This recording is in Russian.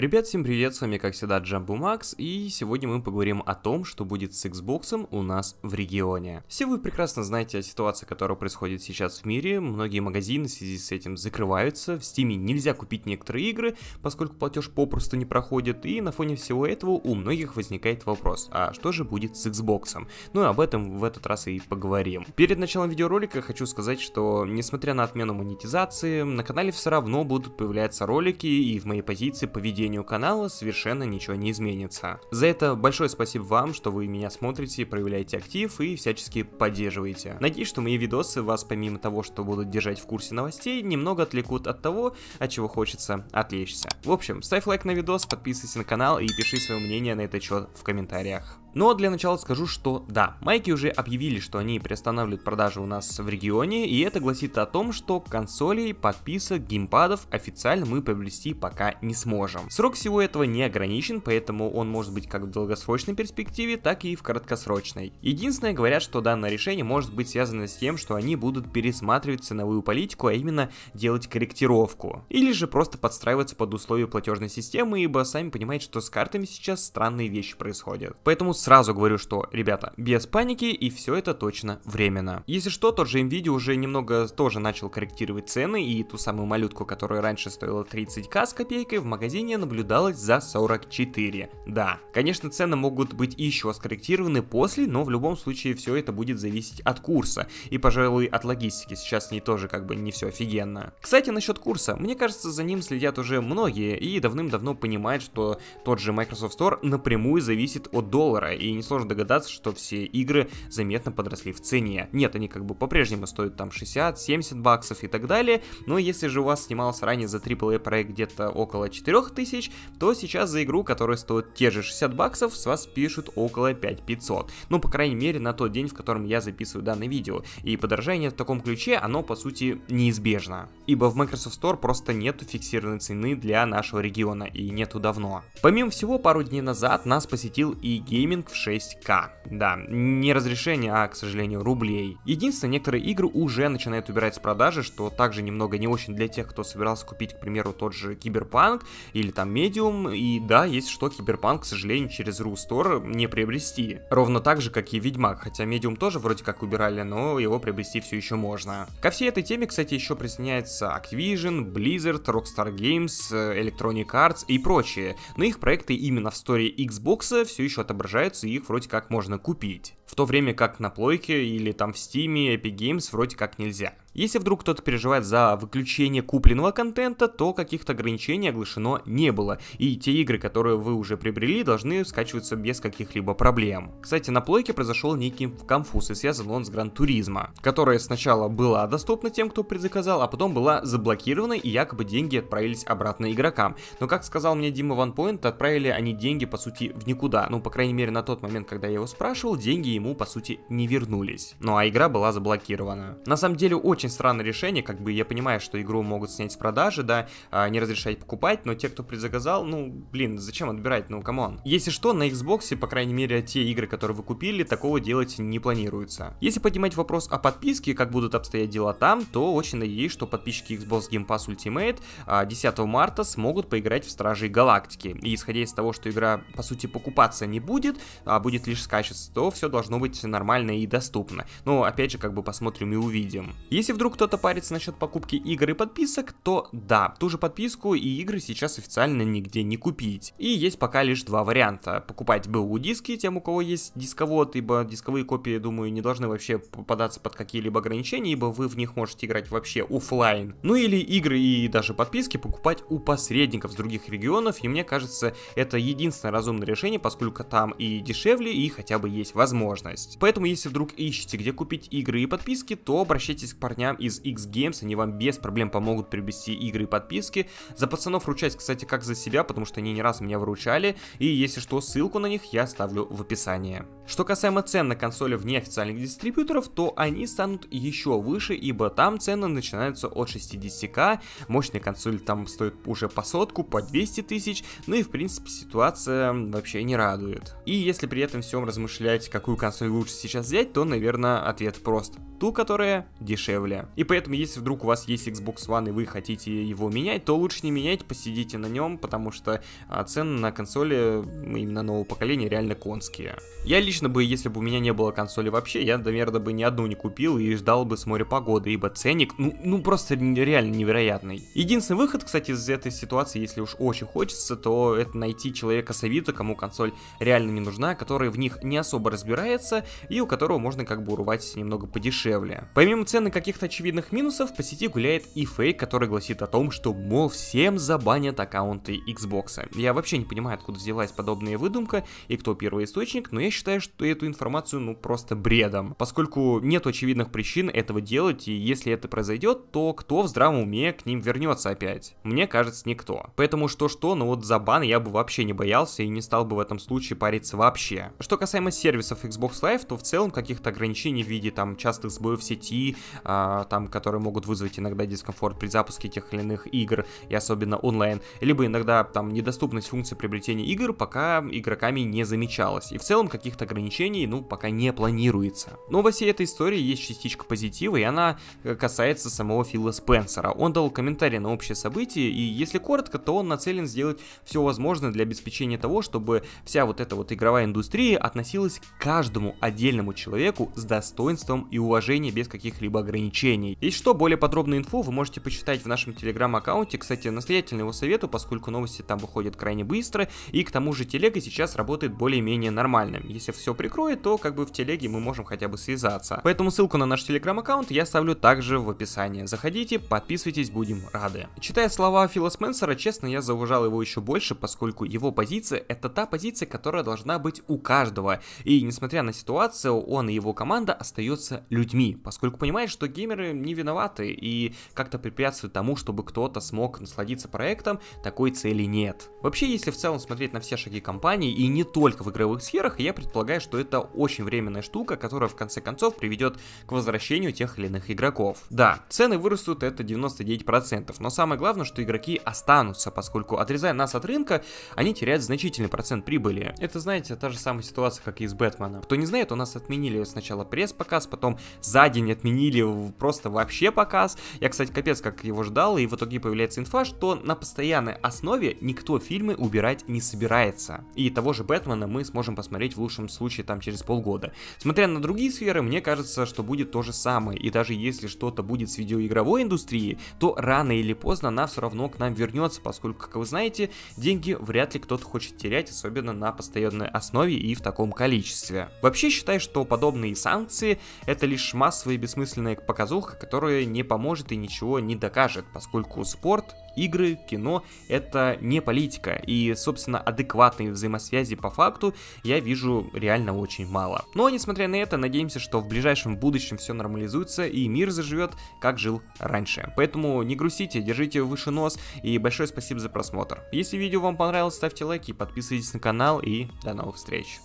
Ребят, всем привет, с вами как всегда Джамбу Макс, и сегодня мы поговорим о том, что будет с Xbox у нас в регионе. Все вы прекрасно знаете о ситуации, которая происходит сейчас в мире, многие магазины в связи с этим закрываются, в Steam нельзя купить некоторые игры, поскольку платеж попросту не проходит, и на фоне всего этого у многих возникает вопрос, а что же будет с Xbox? Ну и об этом в этот раз и поговорим. Перед началом видеоролика хочу сказать, что несмотря на отмену монетизации, на канале все равно будут появляться ролики, и в моей позиции поведение появлению канала совершенно ничего не изменится. За это большое спасибо вам, что вы меня смотрите, проявляете актив и всячески поддерживаете. Надеюсь, что мои видосы вас, помимо того, что будут держать в курсе новостей, немного отвлекут от того, от чего хочется отвлечься. В общем, ставь лайк на видос, подписывайся на канал и пиши свое мнение на этот счет в комментариях. Но для начала скажу, что да, майки уже объявили, что они приостанавливают продажи у нас в регионе, и это гласит о том, что консолей, подписок, геймпадов официально мы приобрести пока не сможем. Срок всего этого не ограничен, поэтому он может быть как в долгосрочной перспективе, так и в краткосрочной. Единственное, говорят, что данное решение может быть связано с тем, что они будут пересматривать ценовую политику, а именно делать корректировку. Или же просто подстраиваться под условия платежной системы, ибо сами понимаете, что с картами сейчас странные вещи происходят. Поэтому сразу говорю, что, ребята, без паники и все это точно временно. Если что, тот же Nvidia уже немного тоже начал корректировать цены и ту самую малютку, которая раньше стоила 30к с копейкой, в магазине наблюдалась за 44. Да, конечно, цены могут быть еще скорректированы после, но в любом случае все это будет зависеть от курса и, пожалуй, от логистики. Сейчас с ней тоже как бы не все офигенно. Кстати, насчет курса. Мне кажется, за ним следят уже многие и давным-давно понимают, что тот же Microsoft Store напрямую зависит от доллара и несложно догадаться, что все игры заметно подросли в цене. Нет, они как бы по-прежнему стоят там 60-70 баксов и так далее, но если же у вас снималось ранее за AAA проект где-то около 4000, то сейчас за игру, которая стоит те же 60 баксов, с вас пишут около 5500. Ну, по крайней мере, на тот день, в котором я записываю данное видео. И подорожание в таком ключе, оно по сути неизбежно. Ибо в Microsoft Store просто нет фиксированной цены для нашего региона, и нету давно. Помимо всего, пару дней назад нас посетил и гейминг Gaming в 6К. Да, не разрешение, а, к сожалению, рублей. Единственное, некоторые игры уже начинают убирать с продажи, что также немного не очень для тех, кто собирался купить, к примеру, тот же Киберпанк или там Medium. И да, есть что Киберпанк, к сожалению, через Ру Store не приобрести. Ровно так же, как и Ведьмак, хотя Medium тоже вроде как убирали, но его приобрести все еще можно. Ко всей этой теме, кстати, еще присоединяется Activision, Blizzard, Rockstar Games, э, Electronic Arts и прочие. Но их проекты именно в истории Xbox все еще отображаются называются, и их вроде как можно купить в то время как на плойке или там в Стиме, Epic Games вроде как нельзя. Если вдруг кто-то переживает за выключение купленного контента, то каких-то ограничений оглашено не было, и те игры, которые вы уже приобрели, должны скачиваться без каких-либо проблем. Кстати, на плойке произошел некий конфуз, и связан он с Гран Туризма, которая сначала была доступна тем, кто предзаказал, а потом была заблокирована, и якобы деньги отправились обратно игрокам. Но, как сказал мне Дима OnePoint, отправили они деньги, по сути, в никуда. Ну, по крайней мере, на тот момент, когда я его спрашивал, деньги ему, по сути, не вернулись. Ну а игра была заблокирована. На самом деле, очень странное решение, как бы я понимаю, что игру могут снять с продажи, да, а, не разрешать покупать, но те, кто предзаказал, ну, блин, зачем отбирать, ну, камон. Если что, на Xbox, по крайней мере, те игры, которые вы купили, такого делать не планируется. Если поднимать вопрос о подписке, как будут обстоять дела там, то очень надеюсь, что подписчики Xbox Game Pass Ultimate 10 а, марта смогут поиграть в Стражей Галактики. И исходя из того, что игра, по сути, покупаться не будет, а будет лишь скачиваться, то все должно должно быть нормально и доступно. Но опять же, как бы посмотрим и увидим. Если вдруг кто-то парится насчет покупки игр и подписок, то да, ту же подписку и игры сейчас официально нигде не купить. И есть пока лишь два варианта. Покупать БУ диски тем, у кого есть дисковод, ибо дисковые копии, думаю, не должны вообще попадаться под какие-либо ограничения, ибо вы в них можете играть вообще офлайн. Ну или игры и даже подписки покупать у посредников с других регионов, и мне кажется, это единственное разумное решение, поскольку там и дешевле, и хотя бы есть возможность возможность. Поэтому, если вдруг ищете, где купить игры и подписки, то обращайтесь к парням из X-Games, они вам без проблем помогут приобрести игры и подписки. За пацанов ручать, кстати, как за себя, потому что они не раз меня выручали, и если что, ссылку на них я оставлю в описании. Что касаемо цен на консоли вне официальных дистрибьюторов, то они станут еще выше, ибо там цены начинаются от 60к, мощная консоль там стоит уже по сотку, по 200 тысяч, ну и в принципе ситуация вообще не радует. И если при этом всем размышлять, какую консоль лучше сейчас взять, то, наверное, ответ прост ту, которая дешевле. И поэтому, если вдруг у вас есть Xbox One и вы хотите его менять, то лучше не менять, посидите на нем, потому что а, цены на консоли именно нового поколения реально конские. Я лично бы, если бы у меня не было консоли вообще, я, наверное, бы ни одну не купил и ждал бы с моря погоды, ибо ценник, ну, ну просто реально невероятный. Единственный выход, кстати, из этой ситуации, если уж очень хочется, то это найти человека с Авито, кому консоль реально не нужна, который в них не особо разбирается и у которого можно как бы урвать немного подешевле дешевле. Помимо цены каких-то очевидных минусов, по сети гуляет и фейк, который гласит о том, что, мол, всем забанят аккаунты Xbox. Я вообще не понимаю, откуда взялась подобная выдумка и кто первый источник, но я считаю, что эту информацию ну просто бредом, поскольку нет очевидных причин этого делать, и если это произойдет, то кто в здравом уме к ним вернется опять? Мне кажется, никто. Поэтому что-что, но вот за бан я бы вообще не боялся и не стал бы в этом случае париться вообще. Что касаемо сервисов Xbox Live, то в целом каких-то ограничений в виде там частых в сети, а, там, которые могут вызвать иногда дискомфорт при запуске тех или иных игр, и особенно онлайн, либо иногда там недоступность функции приобретения игр пока игроками не замечалась, и в целом каких-то ограничений, ну, пока не планируется. Но во всей этой истории есть частичка позитива, и она э, касается самого Фила Спенсера. Он дал комментарий на общее событие, и если коротко, то он нацелен сделать все возможное для обеспечения того, чтобы вся вот эта вот игровая индустрия относилась к каждому отдельному человеку с достоинством и уважением приложение без каких-либо ограничений. И что, более подробную инфу вы можете почитать в нашем телеграм-аккаунте, кстати, настоятельно его советую, поскольку новости там выходят крайне быстро, и к тому же телега сейчас работает более-менее нормально. Если все прикроет, то как бы в телеге мы можем хотя бы связаться. Поэтому ссылку на наш телеграм-аккаунт я оставлю также в описании. Заходите, подписывайтесь, будем рады. Читая слова Фила Спенсера, честно, я зауважал его еще больше, поскольку его позиция это та позиция, которая должна быть у каждого. И несмотря на ситуацию, он и его команда остается людьми людьми, поскольку понимает, что геймеры не виноваты и как-то препятствуют тому, чтобы кто-то смог насладиться проектом, такой цели нет. Вообще, если в целом смотреть на все шаги компании и не только в игровых сферах, я предполагаю, что это очень временная штука, которая в конце концов приведет к возвращению тех или иных игроков. Да, цены вырастут это 99%, но самое главное, что игроки останутся, поскольку отрезая нас от рынка, они теряют значительный процент прибыли. Это, знаете, та же самая ситуация, как и с Бэтменом. Кто не знает, у нас отменили сначала пресс-показ, потом за день отменили просто вообще показ. Я, кстати, капец как его ждал, и в итоге появляется инфа, что на постоянной основе никто фильмы убирать не собирается. И того же Бэтмена мы сможем посмотреть в лучшем случае там через полгода. Смотря на другие сферы, мне кажется, что будет то же самое. И даже если что-то будет с видеоигровой индустрией, то рано или поздно она все равно к нам вернется, поскольку, как вы знаете, деньги вряд ли кто-то хочет терять, особенно на постоянной основе и в таком количестве. Вообще считаю, что подобные санкции это лишь лишь массовая бессмысленная показуха, которая не поможет и ничего не докажет, поскольку спорт, игры, кино — это не политика, и, собственно, адекватной взаимосвязи по факту я вижу реально очень мало. Но, несмотря на это, надеемся, что в ближайшем будущем все нормализуется и мир заживет, как жил раньше. Поэтому не грустите, держите выше нос, и большое спасибо за просмотр. Если видео вам понравилось, ставьте лайки, подписывайтесь на канал, и до новых встреч!